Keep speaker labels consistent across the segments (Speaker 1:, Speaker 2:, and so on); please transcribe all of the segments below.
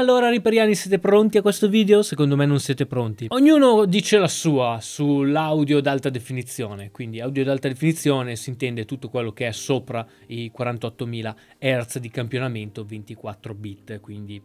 Speaker 1: allora riperiani siete pronti a questo video? Secondo me non siete pronti. Ognuno dice la sua sull'audio d'alta definizione, quindi audio d'alta definizione si intende tutto quello che è sopra i 48.000 Hz di campionamento 24 bit, quindi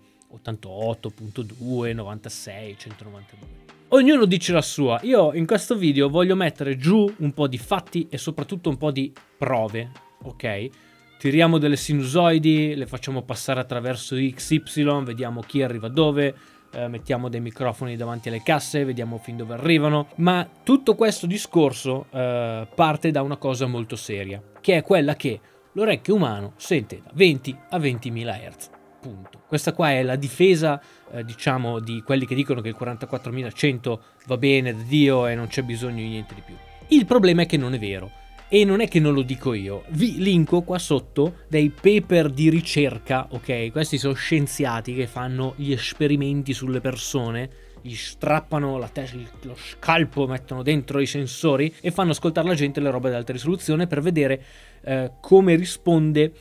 Speaker 1: 88.2, 96, 192. Ognuno dice la sua. Io in questo video voglio mettere giù un po' di fatti e soprattutto un po' di prove, ok? tiriamo delle sinusoidi, le facciamo passare attraverso XY, vediamo chi arriva dove, eh, mettiamo dei microfoni davanti alle casse, vediamo fin dove arrivano, ma tutto questo discorso eh, parte da una cosa molto seria, che è quella che l'orecchio umano sente da 20 a 20.000 Hz. Punto. Questa qua è la difesa, eh, diciamo, di quelli che dicono che il 44.100 va bene da Dio e non c'è bisogno di niente di più. Il problema è che non è vero e non è che non lo dico io, vi linko qua sotto dei paper di ricerca, ok? Questi sono scienziati che fanno gli esperimenti sulle persone, gli strappano la testa, lo scalpo, mettono dentro i sensori e fanno ascoltare la gente le robe ad alta risoluzione per vedere eh, come risponde il,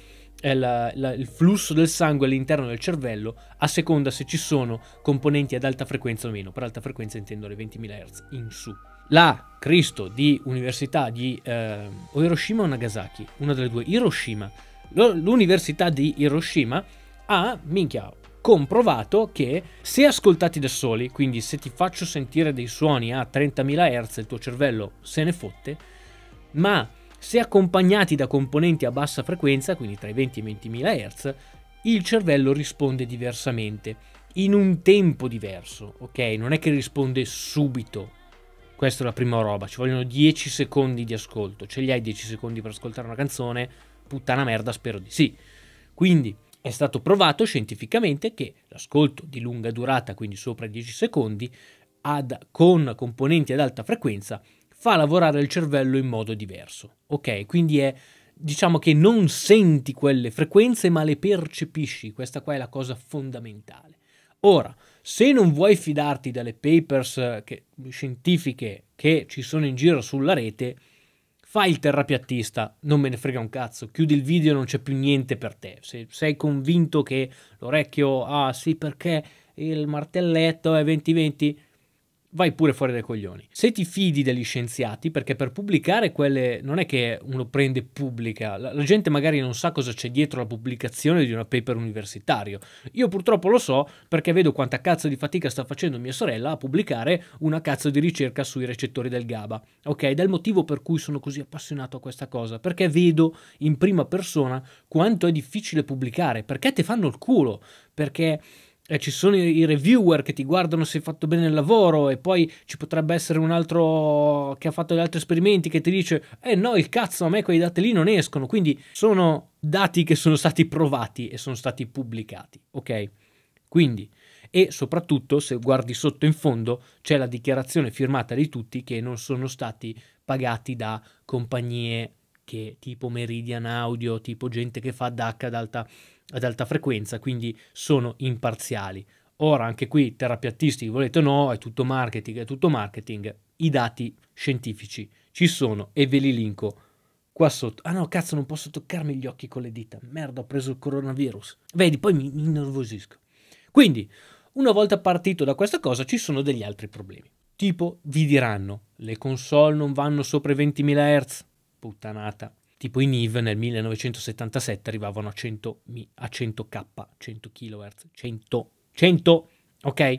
Speaker 1: eh, la, il flusso del sangue all'interno del cervello a seconda se ci sono componenti ad alta frequenza o meno. Per alta frequenza intendo le 20.000 Hz in su la Cristo di Università di eh, o Hiroshima o Nagasaki, una delle due, Hiroshima. L'Università di Hiroshima ha, minchia, comprovato che se ascoltati da soli, quindi se ti faccio sentire dei suoni a 30.000 Hz, il tuo cervello se ne fotte, ma se accompagnati da componenti a bassa frequenza, quindi tra i 20 e i 20.000 Hz, il cervello risponde diversamente, in un tempo diverso, ok? Non è che risponde subito questa è la prima roba, ci vogliono 10 secondi di ascolto. Ce li hai 10 secondi per ascoltare una canzone? Puttana merda, spero di sì. Quindi è stato provato scientificamente che l'ascolto di lunga durata, quindi sopra i 10 secondi, ad, con componenti ad alta frequenza, fa lavorare il cervello in modo diverso. Ok, quindi è diciamo che non senti quelle frequenze ma le percepisci, questa qua è la cosa fondamentale. Ora, se non vuoi fidarti delle papers eh, che, scientifiche che ci sono in giro sulla rete, fai il terrapiattista, non me ne frega un cazzo, chiudi il video non c'è più niente per te. Se sei convinto che l'orecchio, ah sì perché il martelletto è 2020, 20 vai pure fuori dai coglioni. Se ti fidi degli scienziati, perché per pubblicare quelle non è che uno prende pubblica, la, la gente magari non sa cosa c'è dietro la pubblicazione di una paper universitario. Io purtroppo lo so perché vedo quanta cazzo di fatica sta facendo mia sorella a pubblicare una cazzo di ricerca sui recettori del GABA. Ok, ed è il motivo per cui sono così appassionato a questa cosa, perché vedo in prima persona quanto è difficile pubblicare, perché te fanno il culo, perché eh, ci sono i reviewer che ti guardano se hai fatto bene il lavoro e poi ci potrebbe essere un altro che ha fatto gli altri esperimenti che ti dice eh no il cazzo a me quei dati lì non escono quindi sono dati che sono stati provati e sono stati pubblicati ok quindi e soprattutto se guardi sotto in fondo c'è la dichiarazione firmata di tutti che non sono stati pagati da compagnie che tipo Meridian Audio tipo gente che fa DAC ad alta ad alta frequenza, quindi sono imparziali. Ora anche qui terapiattisti, volete o no, è tutto marketing, è tutto marketing. I dati scientifici ci sono e ve li linko qua sotto. Ah no, cazzo, non posso toccarmi gli occhi con le dita. Merda, ho preso il coronavirus. Vedi, poi mi, mi innervosisco. Quindi, una volta partito da questa cosa, ci sono degli altri problemi. Tipo, vi diranno, le console non vanno sopra i 20.000 Hz. Puttanata tipo i NIV nel 1977 arrivavano a 100, a 100k, 100 kHz, 100, 100, ok?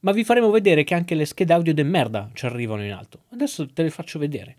Speaker 1: Ma vi faremo vedere che anche le schede audio de merda ci arrivano in alto. Adesso te le faccio vedere.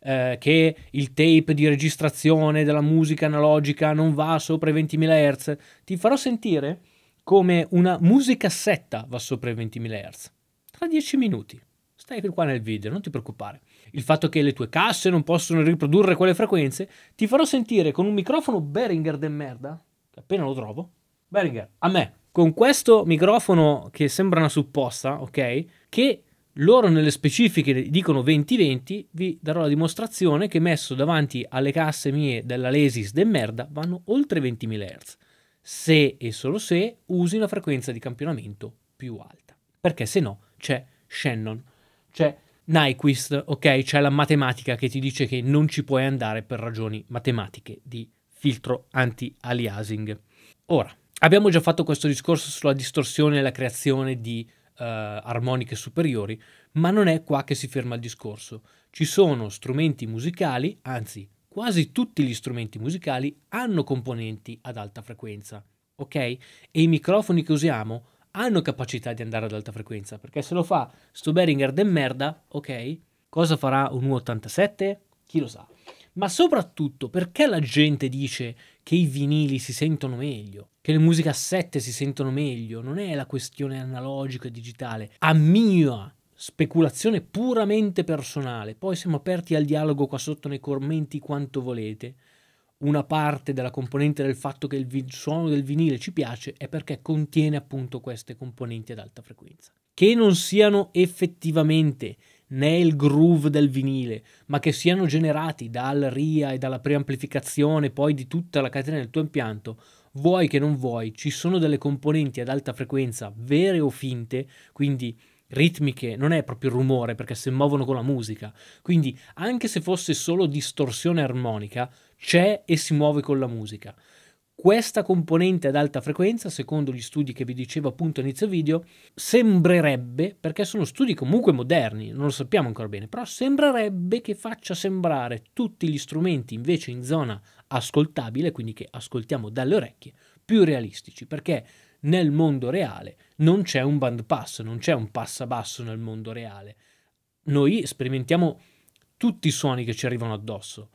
Speaker 1: Eh, che il tape di registrazione della musica analogica non va sopra i 20.000 Hz. Ti farò sentire come una musicassetta va sopra i 20.000 Hz. Tra 10 minuti. Stai qua nel video, non ti preoccupare il fatto che le tue casse non possono riprodurre quelle frequenze, ti farò sentire con un microfono Behringer de merda, che appena lo trovo. Behringer, a me, con questo microfono che sembra una supposta, ok? Che loro nelle specifiche dicono 20-20, vi darò la dimostrazione che messo davanti alle casse mie della Lesis de merda vanno oltre 20.000 Hz, se e solo se usi una frequenza di campionamento più alta, perché se no c'è Shannon, c'è cioè, Nyquist, ok? C'è la matematica che ti dice che non ci puoi andare per ragioni matematiche di filtro anti-aliasing. Ora, abbiamo già fatto questo discorso sulla distorsione e la creazione di uh, armoniche superiori, ma non è qua che si ferma il discorso. Ci sono strumenti musicali, anzi quasi tutti gli strumenti musicali hanno componenti ad alta frequenza, ok? E i microfoni che usiamo hanno capacità di andare ad alta frequenza, perché se lo fa sto Beringer de merda, ok, cosa farà un U87? Chi lo sa. Ma soprattutto perché la gente dice che i vinili si sentono meglio, che le musiche a 7 si sentono meglio, non è la questione analogica e digitale. A mia speculazione puramente personale, poi siamo aperti al dialogo qua sotto nei commenti quanto volete una parte della componente del fatto che il suono del vinile ci piace è perché contiene appunto queste componenti ad alta frequenza. Che non siano effettivamente né il groove del vinile, ma che siano generati dal RIA e dalla preamplificazione poi di tutta la catena del tuo impianto, vuoi che non vuoi, ci sono delle componenti ad alta frequenza, vere o finte, quindi ritmiche, non è proprio rumore perché si muovono con la musica, quindi anche se fosse solo distorsione armonica, c'è e si muove con la musica. Questa componente ad alta frequenza, secondo gli studi che vi dicevo appunto all'inizio video, sembrerebbe, perché sono studi comunque moderni, non lo sappiamo ancora bene, però sembrerebbe che faccia sembrare tutti gli strumenti invece in zona ascoltabile, quindi che ascoltiamo dalle orecchie, più realistici, perché nel mondo reale non c'è un bandpass, non c'è un passabasso nel mondo reale. Noi sperimentiamo tutti i suoni che ci arrivano addosso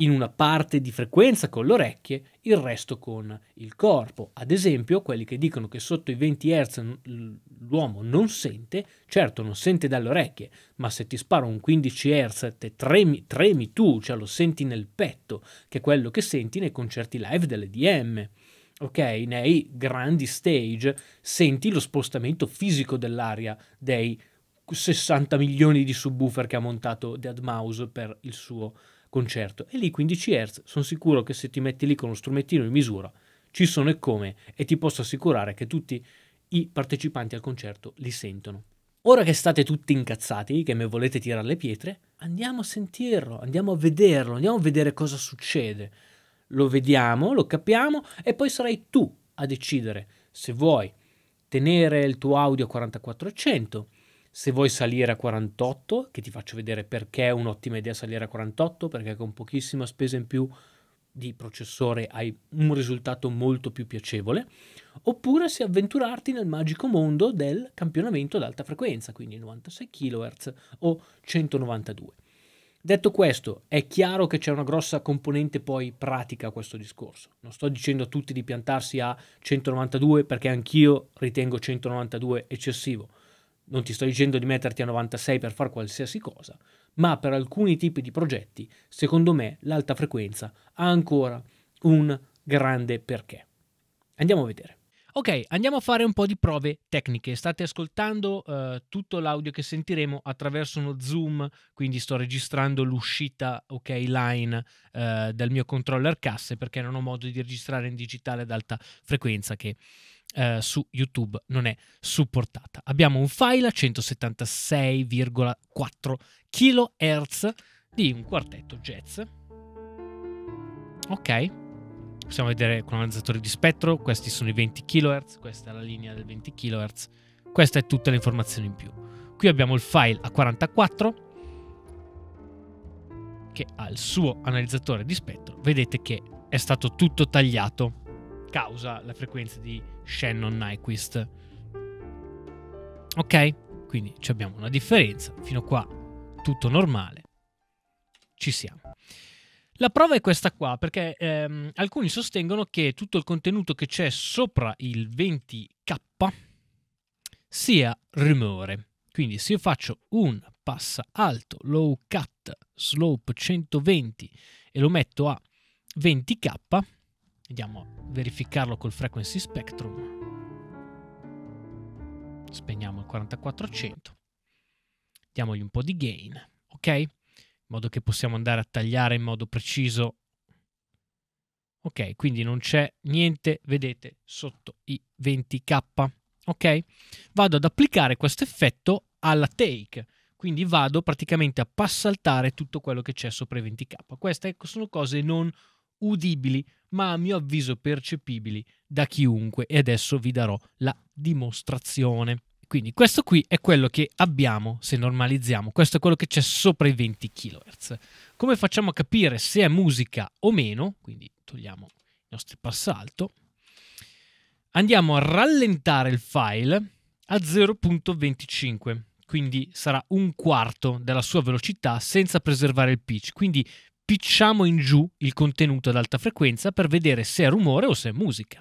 Speaker 1: in una parte di frequenza con le orecchie, il resto con il corpo. Ad esempio, quelli che dicono che sotto i 20 Hz l'uomo non sente, certo non sente dalle orecchie, ma se ti sparo un 15 Hz te tremi, tremi tu, cioè lo senti nel petto, che è quello che senti nei concerti live delle DM ok? Nei grandi stage senti lo spostamento fisico dell'aria dei 60 milioni di subwoofer che ha montato Deadmau5 per il suo concerto. E lì 15 Hz, sono sicuro che se ti metti lì con uno strumentino in misura, ci sono e come, e ti posso assicurare che tutti i partecipanti al concerto li sentono. Ora che state tutti incazzati, che mi volete tirare le pietre, andiamo a sentirlo, andiamo a vederlo, andiamo a vedere cosa succede. Lo vediamo, lo capiamo e poi sarai tu a decidere se vuoi tenere il tuo audio a 4400 se vuoi salire a 48, che ti faccio vedere perché è un'ottima idea salire a 48, perché con pochissima spesa in più di processore hai un risultato molto più piacevole, oppure se avventurarti nel magico mondo del campionamento ad alta frequenza, quindi 96 kHz o 192. Detto questo, è chiaro che c'è una grossa componente poi pratica a questo discorso. Non sto dicendo a tutti di piantarsi a 192 perché anch'io ritengo 192 eccessivo non ti sto dicendo di metterti a 96 per fare qualsiasi cosa, ma per alcuni tipi di progetti, secondo me, l'alta frequenza ha ancora un grande perché. Andiamo a vedere. Ok, andiamo a fare un po' di prove tecniche. State ascoltando eh, tutto l'audio che sentiremo attraverso uno zoom, quindi sto registrando l'uscita OK line eh, del mio controller casse perché non ho modo di registrare in digitale ad alta frequenza che eh, su YouTube non è supportata. Abbiamo un file a 176,4 kHz di un quartetto jazz. Ok, possiamo vedere con analizzatore di spettro, questi sono i 20 kHz, questa è la linea del 20 kHz, questa è tutta l'informazione in più. Qui abbiamo il file a 44 che ha il suo analizzatore di spettro, vedete che è stato tutto tagliato causa la frequenza di Shannon Nyquist. Ok? Quindi abbiamo una differenza, fino a qua tutto normale. Ci siamo. La prova è questa qua, perché ehm, alcuni sostengono che tutto il contenuto che c'è sopra il 20k sia rumore. Quindi se io faccio un passa alto, low cut, slope 120 e lo metto a 20k, Vediamo, verificarlo col frequency spectrum. Spegniamo il 4400. Diamogli un po' di gain, ok? In modo che possiamo andare a tagliare in modo preciso. Ok, quindi non c'è niente, vedete, sotto i 20k. Ok? Vado ad applicare questo effetto alla take. Quindi vado praticamente a passaltare tutto quello che c'è sopra i 20k. Queste sono cose non udibili, ma a mio avviso percepibili da chiunque e adesso vi darò la dimostrazione. Quindi questo qui è quello che abbiamo se normalizziamo, questo è quello che c'è sopra i 20 kHz. Come facciamo a capire se è musica o meno? Quindi togliamo i nostri passalto. Andiamo a rallentare il file a 0.25, quindi sarà un quarto della sua velocità senza preservare il pitch, quindi spicciamo in giù il contenuto ad alta frequenza per vedere se è rumore o se è musica.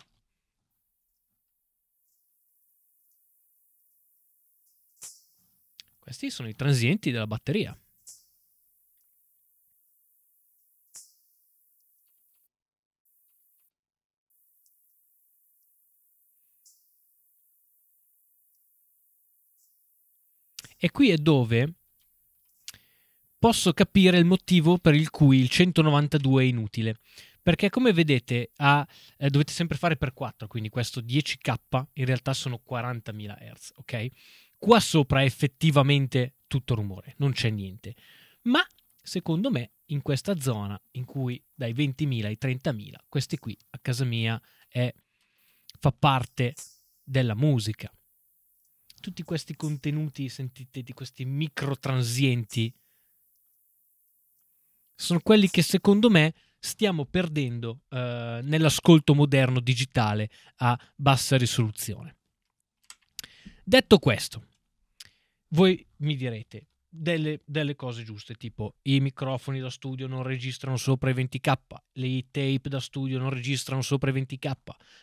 Speaker 1: Questi sono i transienti della batteria. E qui è dove posso capire il motivo per il cui il 192 è inutile. Perché come vedete ha, eh, dovete sempre fare per 4, quindi questo 10k in realtà sono 40.000 Hz, ok? Qua sopra è effettivamente tutto rumore, non c'è niente. Ma secondo me in questa zona in cui dai 20.000 ai 30.000, questi qui a casa mia è, fa parte della musica. Tutti questi contenuti, sentite, di questi microtransienti sono quelli che secondo me stiamo perdendo eh, nell'ascolto moderno digitale a bassa risoluzione. Detto questo, voi mi direte delle, delle, cose giuste, tipo i microfoni da studio non registrano sopra i 20k, le tape da studio non registrano sopra i 20k,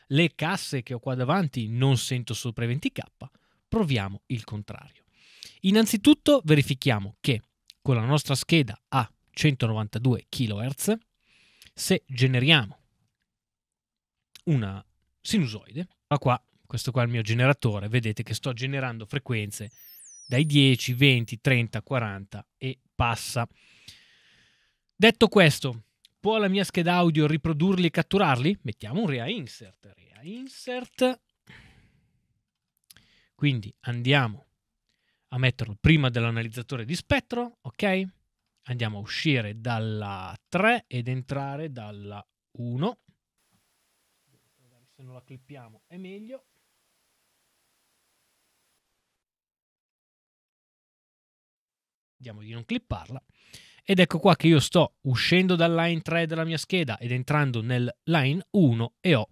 Speaker 1: le casse che ho qua davanti non sento sopra i 20k. Proviamo il contrario. Innanzitutto verifichiamo che con la nostra scheda a 192 kHz, se generiamo una sinusoide, ma qua, questo qua è il mio generatore, vedete che sto generando frequenze dai 10, 20, 30, 40 e passa. Detto questo, può la mia scheda audio riprodurli e catturarli? Mettiamo un REA insert, REA insert. Quindi andiamo a metterlo prima dell'analizzatore di spettro, ok? andiamo a uscire dalla 3 ed entrare dalla 1. Magari se non la clippiamo è meglio. Vediamo di non clipparla. Ed ecco qua che io sto uscendo dal line 3 della mia scheda ed entrando nel line 1 e ho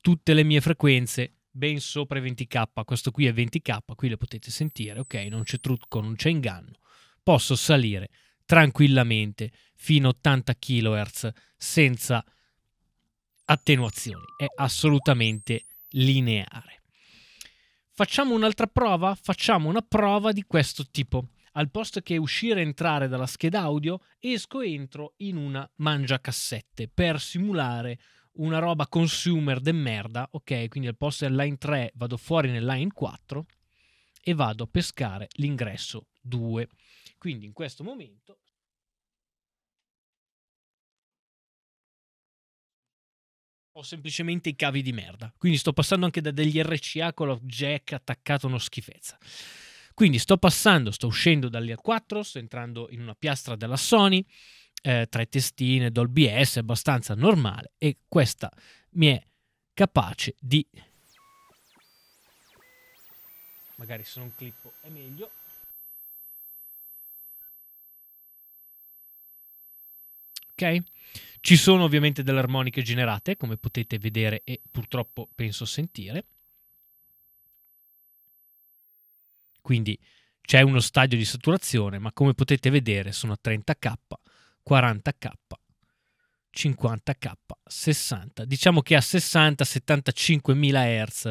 Speaker 1: tutte le mie frequenze ben sopra i 20k. Questo qui è 20k, qui le potete sentire, ok? Non c'è trucco, non c'è inganno posso salire tranquillamente fino a 80 kHz senza attenuazioni. È assolutamente lineare. Facciamo un'altra prova? Facciamo una prova di questo tipo. Al posto che uscire e entrare dalla scheda audio, esco e entro in una mangiacassette per simulare una roba consumer de merda, ok? Quindi al posto del line 3 vado fuori nel line 4 e vado a pescare l'ingresso 2. Quindi in questo momento ho semplicemente i cavi di merda. Quindi sto passando anche da degli RCA con la jack attaccato a una schifezza. Quindi sto passando, sto uscendo dall'R4, sto entrando in una piastra della Sony, eh, tre testine, Dolby S, abbastanza normale e questa mi è capace di... Magari se non clippo è meglio. ok? Ci sono ovviamente delle armoniche generate, come potete vedere e purtroppo penso sentire. Quindi c'è uno stadio di saturazione, ma come potete vedere sono a 30k, 40k, 50k, 60. Diciamo che a 60-75 mila Hz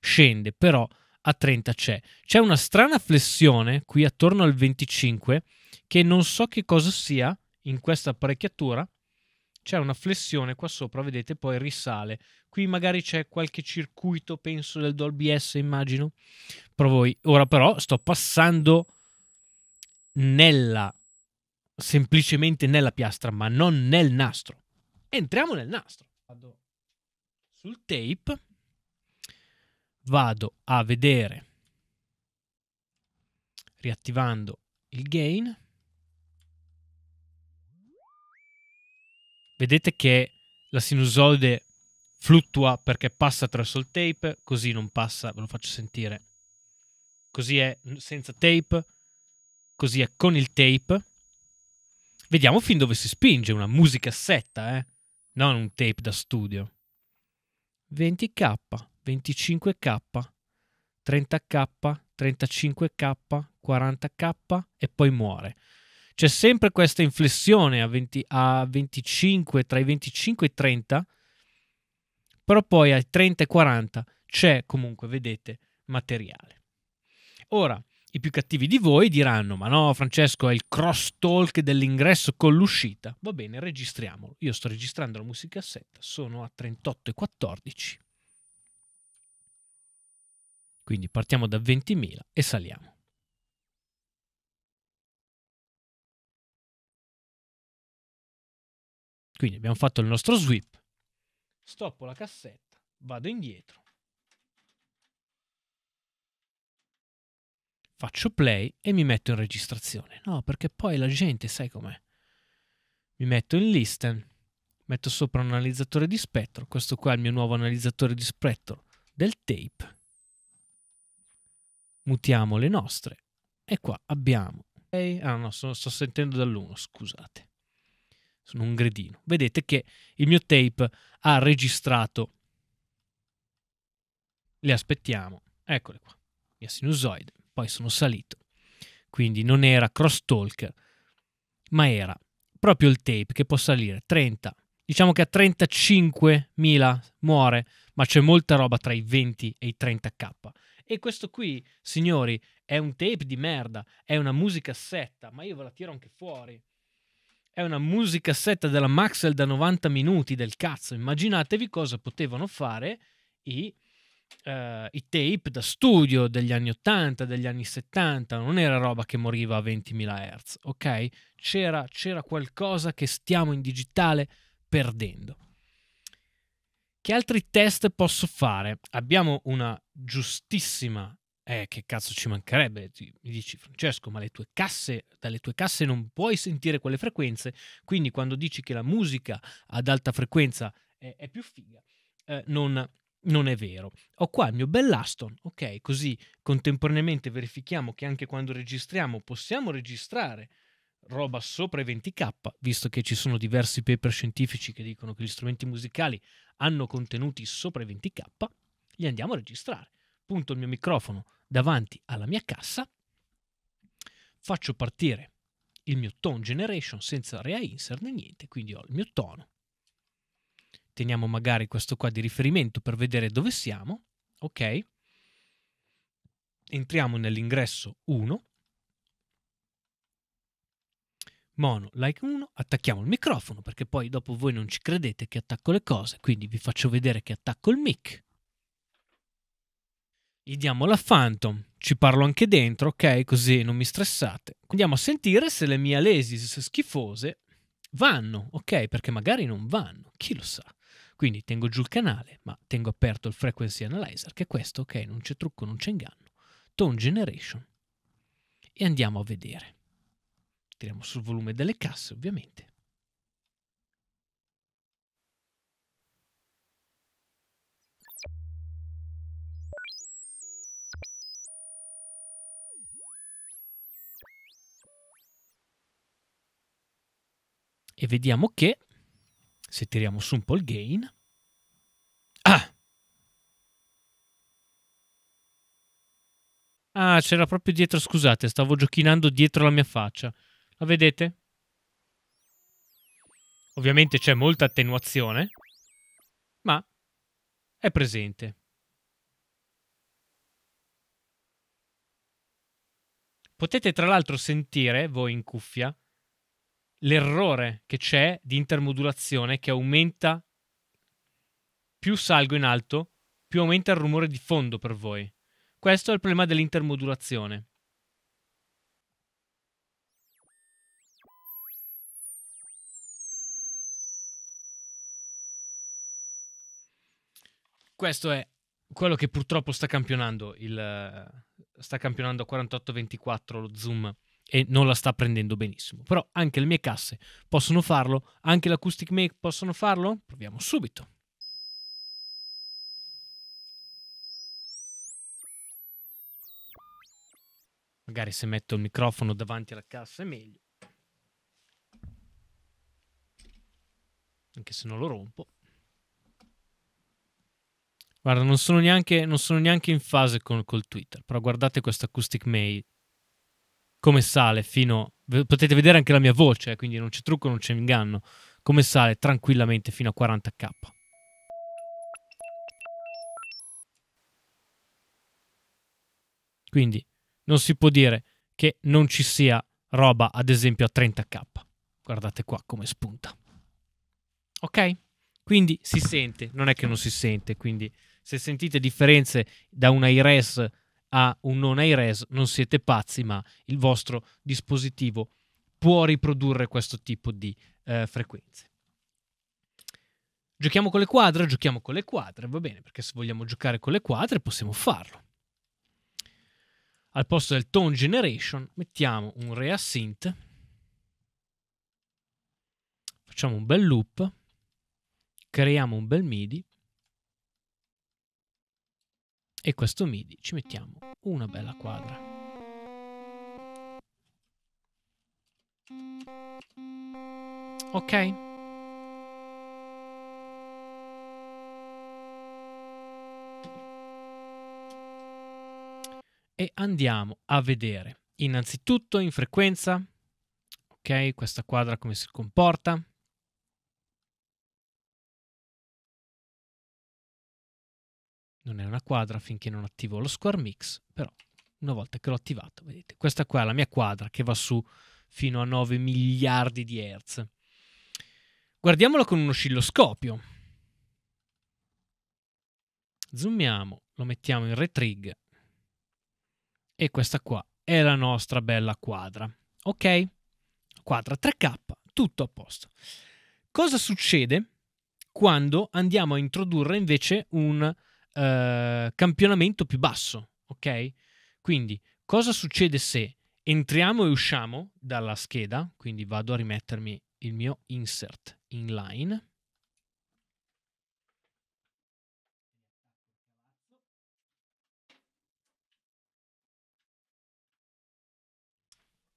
Speaker 1: scende, però a 30 c'è. C'è una strana flessione qui attorno al 25 che non so che cosa sia, in questa apparecchiatura c'è una flessione qua sopra, vedete, poi risale. Qui magari c'è qualche circuito, penso, del Dolby S, immagino, per voi. Ora però sto passando nella, semplicemente nella piastra, ma non nel nastro. Entriamo nel nastro. Vado sul tape, vado a vedere, riattivando il gain, vedete che la sinusoide fluttua perché passa attraverso il tape, così non passa, ve lo faccio sentire. Così è senza tape, così è con il tape. Vediamo fin dove si spinge, una musicassetta, eh? Non un tape da studio. 20k, 25k, 30k, 35k, 40k e poi muore. C'è sempre questa inflessione a, 20, a 25, tra i 25 e i 30, però poi ai 30 e 40 c'è comunque, vedete, materiale. Ora, i più cattivi di voi diranno: Ma no, Francesco, è il cross talk dell'ingresso con l'uscita. Va bene, registriamolo. Io sto registrando la musicassetta, sono a 38 e 14. Quindi partiamo da 20.000 e saliamo. Quindi abbiamo fatto il nostro sweep, stoppo la cassetta, vado indietro, faccio play e mi metto in registrazione. No, perché poi la gente, sai com'è? Mi metto in listen, metto sopra un analizzatore di spettro, questo qua è il mio nuovo analizzatore di spettro del tape, mutiamo le nostre e qua abbiamo... Ah no, sto, sto sentendo dall'uno, scusate sono un gredino. Vedete che il mio tape ha registrato. Le aspettiamo. Eccole qua. Mia sinusoide. Poi sono salito. Quindi non era crosstalker, ma era proprio il tape che può salire 30. Diciamo che a 35.000 muore, ma c'è molta roba tra i 20 e i 30k. E questo qui, signori, è un tape di merda, è una musica setta, ma io ve la tiro anche fuori. È una musicassetta della Maxwell da 90 minuti del cazzo. Immaginatevi cosa potevano fare i, uh, i tape da studio degli anni 80, degli anni 70. Non era roba che moriva a 20.000 Hz, ok? C'era, c'era qualcosa che stiamo in digitale perdendo. Che altri test posso fare? Abbiamo una giustissima eh, che cazzo ci mancherebbe? Mi dici Francesco, ma le tue casse, dalle tue casse non puoi sentire quelle frequenze, quindi quando dici che la musica ad alta frequenza è, è più figa, eh, non, non è vero. Ho qua il mio bell'Aston, ok? Così contemporaneamente verifichiamo che anche quando registriamo possiamo registrare roba sopra i 20k, visto che ci sono diversi paper scientifici che dicono che gli strumenti musicali hanno contenuti sopra i 20k, li andiamo a registrare appunto il mio microfono davanti alla mia cassa, faccio partire il mio tone generation senza rea insert né niente, quindi ho il mio tono. Teniamo magari questo qua di riferimento per vedere dove siamo, ok? Entriamo nell'ingresso 1, mono like 1, attacchiamo il microfono perché poi dopo voi non ci credete che attacco le cose, quindi vi faccio vedere che attacco il mic gli diamo la Phantom, ci parlo anche dentro, ok? Così non mi stressate. Andiamo a sentire se le mie alesis schifose vanno, ok? Perché magari non vanno, chi lo sa. Quindi tengo giù il canale, ma tengo aperto il frequency analyzer, che è questo, ok? Non c'è trucco, non c'è inganno. Tone generation. E andiamo a vedere. Tiriamo sul volume delle casse, ovviamente. e vediamo che se tiriamo su un po' il gain ah ah c'era proprio dietro scusate stavo giochinando dietro la mia faccia la vedete? ovviamente c'è molta attenuazione ma è presente potete tra l'altro sentire voi in cuffia l'errore che c'è di intermodulazione che aumenta più salgo in alto, più aumenta il rumore di fondo per voi. Questo è il problema dell'intermodulazione. Questo è quello che purtroppo sta campionando il sta campionando a 48-24 lo zoom e non la sta prendendo benissimo. Però anche le mie casse possono farlo, anche l'acoustic make possono farlo? Proviamo subito. Magari se metto il microfono davanti alla cassa è meglio. Anche se non lo rompo. Guarda, non sono neanche, non sono neanche in fase con, col Twitter, però guardate questo acoustic mail come sale fino... Potete vedere anche la mia voce, eh, quindi non c'è trucco, non c'è inganno. Come sale tranquillamente fino a 40k. Quindi non si può dire che non ci sia roba, ad esempio, a 30k. Guardate qua come spunta. Ok? Quindi si sente, non è che non si sente, quindi se sentite differenze da una IRES a un non AirRes, non siete pazzi, ma il vostro dispositivo può riprodurre questo tipo di eh, frequenze. Giochiamo con le quadre, giochiamo con le quadre, va bene, perché se vogliamo giocare con le quadre possiamo farlo. Al posto del tone generation mettiamo un reasynth. Facciamo un bel loop, creiamo un bel MIDI e questo MIDI ci mettiamo una bella quadra. Ok? E andiamo a vedere innanzitutto in frequenza, ok, questa quadra come si comporta. non è una quadra finché non attivo lo square mix, però una volta che l'ho attivato, vedete, questa qua è la mia quadra che va su fino a 9 miliardi di hertz. Guardiamola con un oscilloscopio. Zoomiamo, lo mettiamo in retrig e questa qua è la nostra bella quadra. Ok? Quadra 3K, tutto a posto. Cosa succede quando andiamo a introdurre invece un eh, campionamento più basso, ok? Quindi cosa succede se entriamo e usciamo dalla scheda? Quindi vado a rimettermi il mio insert inline.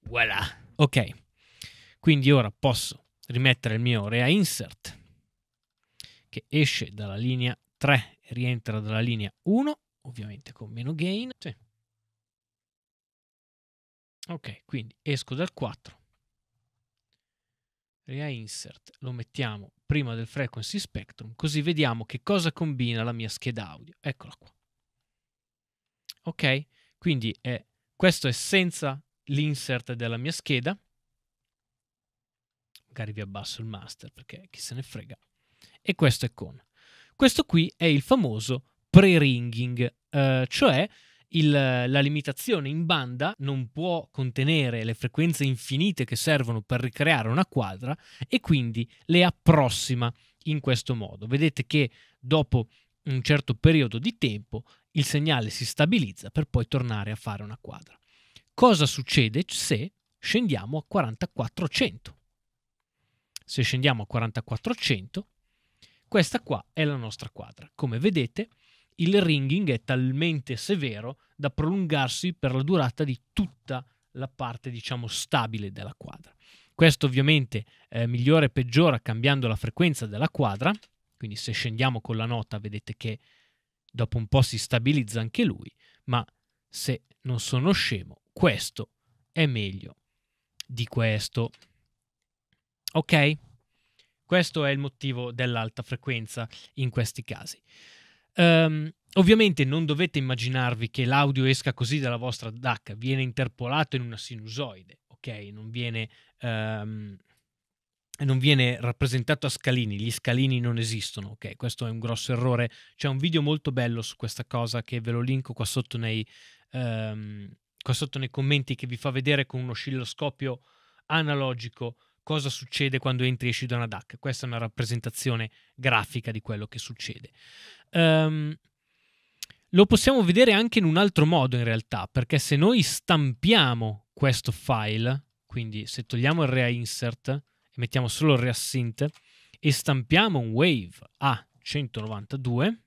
Speaker 1: Voilà. Ok. Quindi ora posso rimettere il mio rea insert che esce dalla linea 3 rientra dalla linea 1, ovviamente con meno gain. Sì. Ok, quindi esco dal 4. Reinsert, lo mettiamo prima del frequency spectrum, così vediamo che cosa combina la mia scheda audio. Eccola qua. Ok, quindi eh, questo è senza l'insert della mia scheda. Magari vi abbasso il master perché chi se ne frega. E questo è con. Questo qui è il famoso pre-ringing, eh, cioè il, la limitazione in banda non può contenere le frequenze infinite che servono per ricreare una quadra e quindi le approssima in questo modo. Vedete che dopo un certo periodo di tempo il segnale si stabilizza per poi tornare a fare una quadra. Cosa succede se scendiamo a 4400? Se scendiamo a 4400 questa qua è la nostra quadra. Come vedete, il ringing è talmente severo da prolungarsi per la durata di tutta la parte, diciamo, stabile della quadra. Questo ovviamente eh, migliora e peggiora cambiando la frequenza della quadra, quindi se scendiamo con la nota vedete che dopo un po' si stabilizza anche lui, ma se non sono scemo, questo è meglio di questo. Ok? Questo è il motivo dell'alta frequenza in questi casi. Um, ovviamente non dovete immaginarvi che l'audio esca così dalla vostra DAC, viene interpolato in una sinusoide, ok? Non viene, um, non viene rappresentato a scalini, gli scalini non esistono, ok? Questo è un grosso errore. C'è un video molto bello su questa cosa che ve lo linko qua sotto nei, um, qua sotto nei commenti che vi fa vedere con un oscilloscopio analogico cosa succede quando entri e esci da una DAC. Questa è una rappresentazione grafica di quello che succede. Um, lo possiamo vedere anche in un altro modo in realtà, perché se noi stampiamo questo file, quindi se togliamo il reinsert e mettiamo solo il reassint e stampiamo un wave a 192,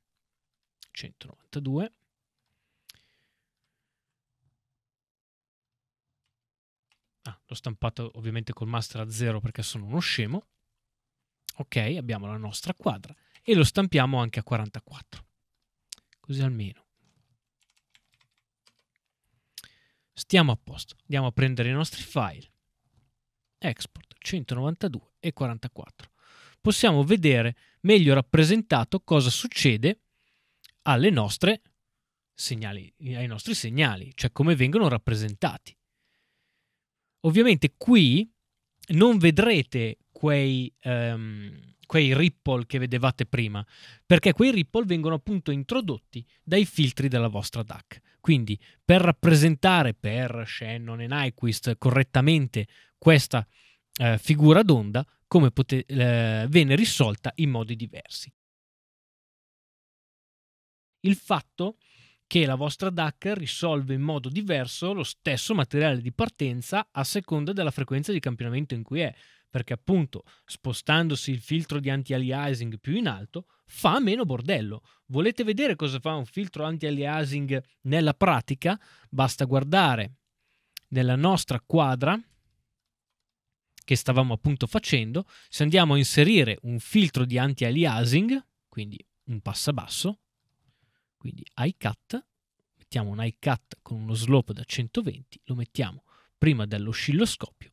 Speaker 1: 192 Ah, l'ho stampato ovviamente col master a zero perché sono uno scemo. Ok, abbiamo la nostra quadra e lo stampiamo anche a 44. Così almeno. Stiamo a posto. Andiamo a prendere i nostri file. Export 192 e 44. Possiamo vedere meglio rappresentato cosa succede alle nostre segnali, ai nostri segnali, cioè come vengono rappresentati. Ovviamente qui non vedrete quei, um, quei ripple che vedevate prima, perché quei ripple vengono appunto introdotti dai filtri della vostra DAC. Quindi per rappresentare per Shannon e Nyquist correttamente questa eh, figura d'onda, come pote- eh, viene risolta in modi diversi. Il fatto che la vostra DAC risolve in modo diverso lo stesso materiale di partenza a seconda della frequenza di campionamento in cui è, perché appunto spostandosi il filtro di anti-aliasing più in alto fa meno bordello. Volete vedere cosa fa un filtro anti-aliasing nella pratica? Basta guardare nella nostra quadra che stavamo appunto facendo, se andiamo a inserire un filtro di anti-aliasing, quindi un basso, quindi iCut, mettiamo un iCut con uno slope da 120, lo mettiamo prima dell'oscilloscopio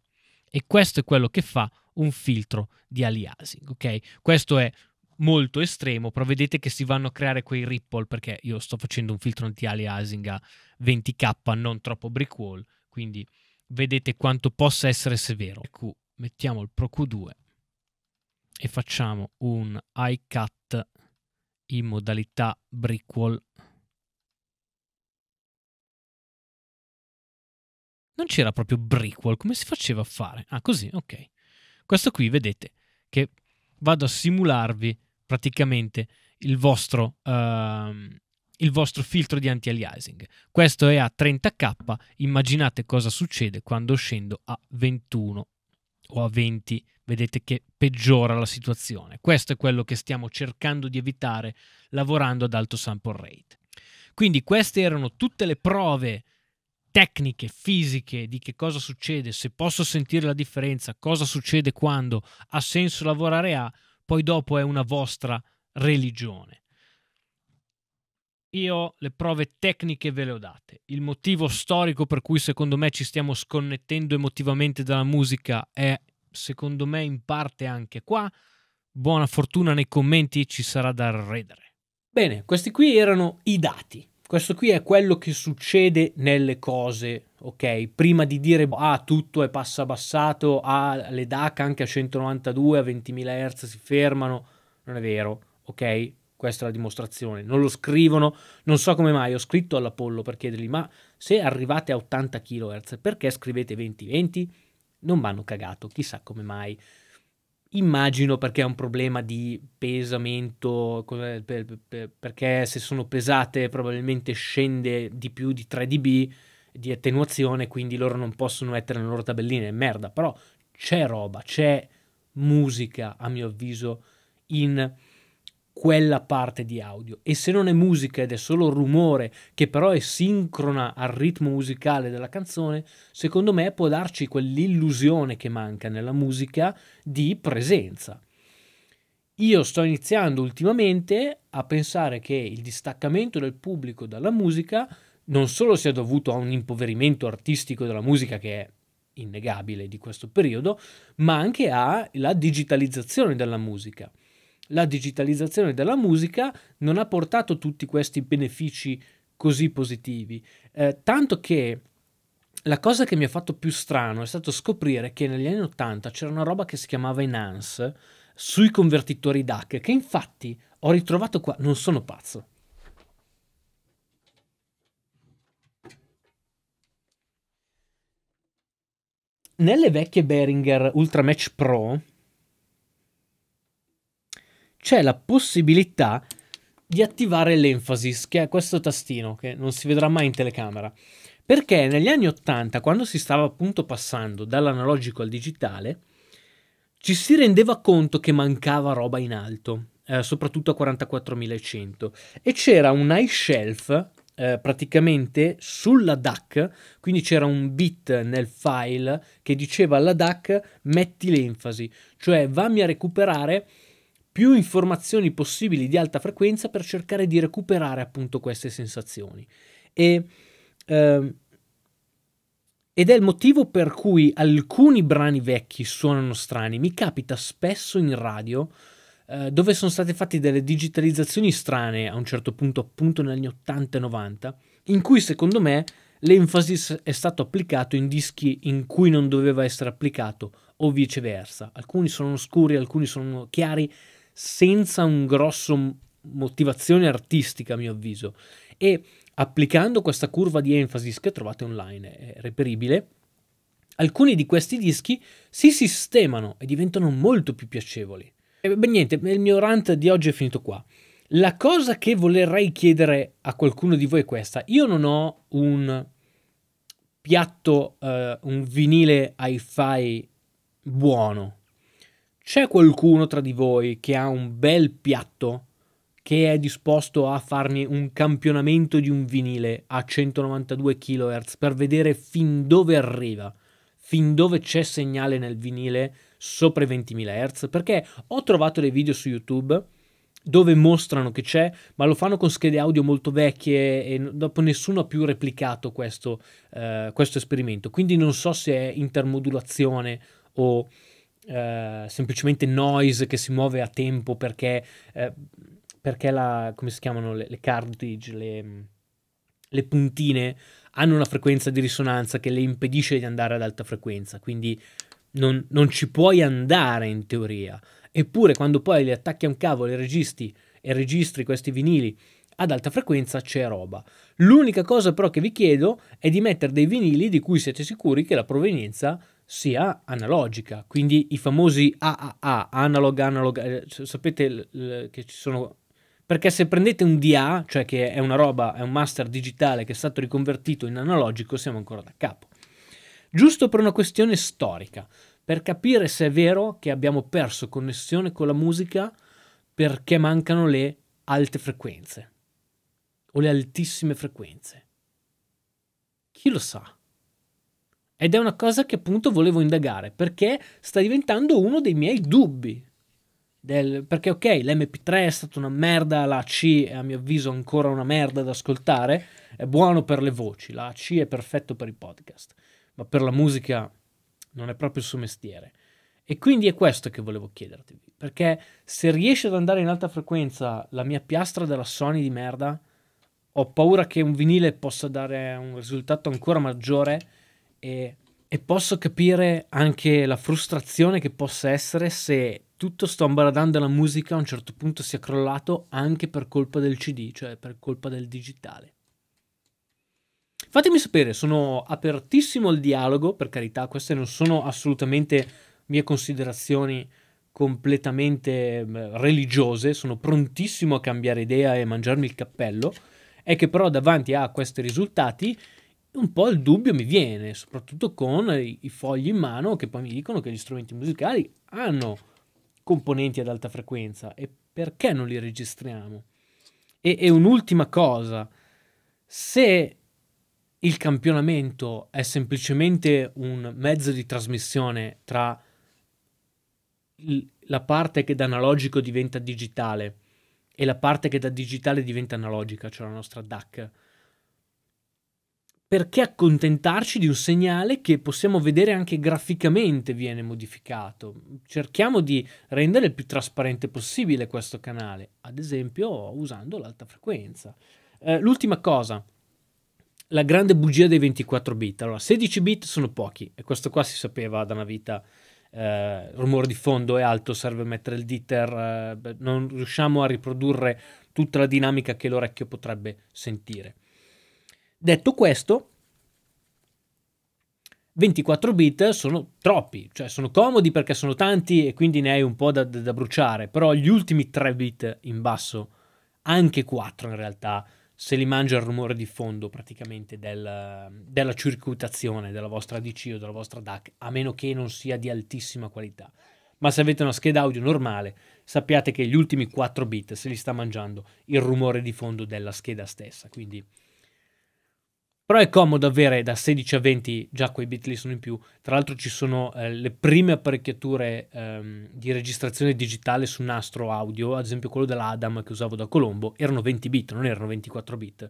Speaker 1: e questo è quello che fa un filtro di aliasing, ok? Questo è molto estremo, però vedete che si vanno a creare quei ripple perché io sto facendo un filtro anti-aliasing a 20k, non troppo brick wall, quindi vedete quanto possa essere severo. Q, mettiamo il Pro Q2 e facciamo un iCut in modalità brick wall. Non c'era proprio brick wall, come si faceva a fare? Ah, così, ok. Questo qui, vedete, che vado a simularvi praticamente il vostro, uh, il vostro filtro di anti-aliasing. Questo è a 30k, immaginate cosa succede quando scendo a 21 o a 20, vedete che peggiora la situazione. Questo è quello che stiamo cercando di evitare lavorando ad alto sample rate. Quindi queste erano tutte le prove tecniche, fisiche, di che cosa succede, se posso sentire la differenza, cosa succede quando ha senso lavorare a, poi dopo è una vostra religione io le prove tecniche ve le ho date. Il motivo storico per cui secondo me ci stiamo sconnettendo emotivamente dalla musica è secondo me in parte anche qua. Buona fortuna nei commenti, ci sarà da redere. Bene, questi qui erano i dati. Questo qui è quello che succede nelle cose, ok? Prima di dire boh, ah tutto è passabassato, ah le DAC anche a 192 a 20.000 Hz si fermano, non è vero, ok? Questa è la dimostrazione. Non lo scrivono, non so come mai. Ho scritto all'Apollo per chiedergli: ma se arrivate a 80 kHz, perché scrivete 20-20? Non vanno cagato, chissà come mai. Immagino perché è un problema di pesamento, eh, perché se sono pesate probabilmente scende di più di 3 dB di attenuazione, quindi loro non possono mettere le loro tabelline, merda, però c'è roba, c'è musica a mio avviso in quella parte di audio e se non è musica ed è solo rumore che però è sincrona al ritmo musicale della canzone, secondo me può darci quell'illusione che manca nella musica di presenza. Io sto iniziando ultimamente a pensare che il distaccamento del pubblico dalla musica non solo sia dovuto a un impoverimento artistico della musica che è innegabile di questo periodo, ma anche alla digitalizzazione della musica la digitalizzazione della musica non ha portato tutti questi benefici così positivi. Eh, tanto che la cosa che mi ha fatto più strano è stato scoprire che negli anni 80 c'era una roba che si chiamava Enhance sui convertitori DAC, che infatti ho ritrovato qua, non sono pazzo. Nelle vecchie Behringer Ultramatch Pro c'è la possibilità di attivare l'emphasis, che è questo tastino che non si vedrà mai in telecamera. Perché negli anni 80, quando si stava appunto passando dall'analogico al digitale, ci si rendeva conto che mancava roba in alto, eh, soprattutto a 44.100, e c'era un high shelf eh, praticamente sulla DAC, quindi c'era un bit nel file che diceva alla DAC metti l'enfasi, cioè vammi a recuperare più informazioni possibili di alta frequenza per cercare di recuperare appunto queste sensazioni. E, eh, ed è il motivo per cui alcuni brani vecchi suonano strani. Mi capita spesso in radio eh, dove sono state fatte delle digitalizzazioni strane a un certo punto, appunto negli anni 80 e 90, in cui secondo me l'enfasi è stato applicato in dischi in cui non doveva essere applicato o viceversa. Alcuni sono scuri, alcuni sono chiari, senza un grosso motivazione artistica a mio avviso e applicando questa curva di emphasis che trovate online è reperibile alcuni di questi dischi si sistemano e diventano molto più piacevoli e beh niente il mio rant di oggi è finito qua la cosa che vorrei chiedere a qualcuno di voi è questa io non ho un piatto uh, un vinile hi-fi buono c'è qualcuno tra di voi che ha un bel piatto che è disposto a farmi un campionamento di un vinile a 192 kHz per vedere fin dove arriva, fin dove c'è segnale nel vinile sopra i 20.000 Hz? Perché ho trovato dei video su YouTube dove mostrano che c'è, ma lo fanno con schede audio molto vecchie e dopo nessuno ha più replicato questo, eh, questo esperimento. Quindi non so se è intermodulazione o eh, semplicemente noise che si muove a tempo perché, eh, perché la, come si chiamano le, le cartridge, le, le puntine hanno una frequenza di risonanza che le impedisce di andare ad alta frequenza, quindi non, non, ci puoi andare in teoria. Eppure, quando poi le attacchi a un cavo, le registri, e registri questi vinili ad alta frequenza, c'è roba. L'unica cosa però che vi chiedo è di mettere dei vinili di cui siete sicuri che la provenienza sia analogica, quindi i famosi AAA, analog, analog, eh, sapete che ci sono... Perché se prendete un DA, cioè che è una roba, è un master digitale che è stato riconvertito in analogico, siamo ancora da capo. Giusto per una questione storica, per capire se è vero che abbiamo perso connessione con la musica perché mancano le alte frequenze o le altissime frequenze. Chi lo sa? Ed è una cosa che appunto volevo indagare, perché sta diventando uno dei miei dubbi. Del, perché ok, l'MP3 è stata una merda, la C è a mio avviso ancora una merda da ascoltare, è buono per le voci, la C è perfetto per i podcast, ma per la musica non è proprio il suo mestiere. E quindi è questo che volevo chiederti, perché se riesce ad andare in alta frequenza la mia piastra della Sony di merda, ho paura che un vinile possa dare un risultato ancora maggiore e, e posso capire anche la frustrazione che possa essere se tutto sto ambaradan la musica a un certo punto si è crollato anche per colpa del CD, cioè per colpa del digitale. Fatemi sapere, sono apertissimo al dialogo, per carità, queste non sono assolutamente mie considerazioni completamente religiose, sono prontissimo a cambiare idea e mangiarmi il cappello, è che però davanti a questi risultati un po' il dubbio mi viene, soprattutto con i fogli in mano che poi mi dicono che gli strumenti musicali hanno componenti ad alta frequenza e perché non li registriamo? E, e un'ultima cosa, se il campionamento è semplicemente un mezzo di trasmissione tra la parte che da analogico diventa digitale e la parte che da digitale diventa analogica, cioè la nostra DAC, perché accontentarci di un segnale che possiamo vedere anche graficamente viene modificato? Cerchiamo di rendere il più trasparente possibile questo canale, ad esempio usando l'alta frequenza. Eh, l'ultima cosa, la grande bugia dei 24 bit. Allora, 16 bit sono pochi e questo qua si sapeva da una vita. Eh, rumore di fondo è alto, serve mettere il diter, eh, non riusciamo a riprodurre tutta la dinamica che l'orecchio potrebbe sentire. Detto questo, 24 bit sono troppi, cioè sono comodi perché sono tanti e quindi ne hai un po' da, da bruciare, però gli ultimi 3 bit in basso, anche 4 in realtà, se li mangia il rumore di fondo praticamente del, della circuitazione della vostra DC o della vostra DAC, a meno che non sia di altissima qualità. Ma se avete una scheda audio normale, sappiate che gli ultimi 4 bit se li sta mangiando il rumore di fondo della scheda stessa, quindi però è comodo avere da 16 a 20 già quei bit lì sono in più. Tra l'altro ci sono eh, le prime apparecchiature ehm, di registrazione digitale su nastro audio, ad esempio quello dell'Adam che usavo da Colombo, erano 20 bit, non erano 24 bit.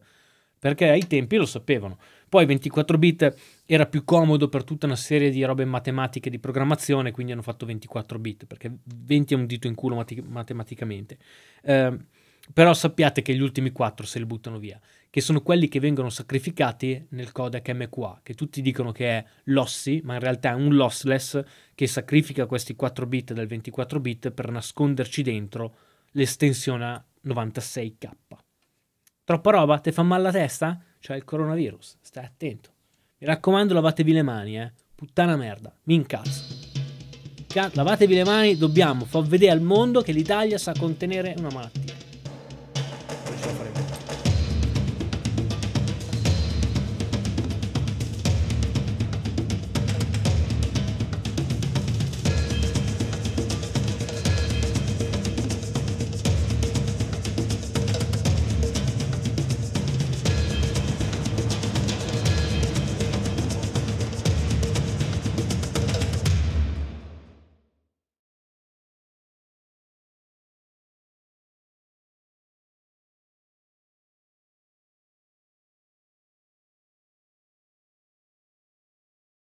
Speaker 1: Perché ai tempi lo sapevano. Poi 24 bit era più comodo per tutta una serie di robe matematiche di programmazione, quindi hanno fatto 24 bit, perché 20 è un dito in culo mat- matematicamente. Eh, però sappiate che gli ultimi quattro se li buttano via, che sono quelli che vengono sacrificati nel codec MQA, che tutti dicono che è lossy, ma in realtà è un lossless che sacrifica questi 4 bit del 24 bit per nasconderci dentro l'estensione a 96k. Troppa roba? Te fa male la testa? C'è il coronavirus, stai attento. Mi raccomando, lavatevi le mani, eh. Puttana merda, mi incazzo. Lavatevi le mani, dobbiamo far vedere al mondo che l'Italia sa contenere una malattia.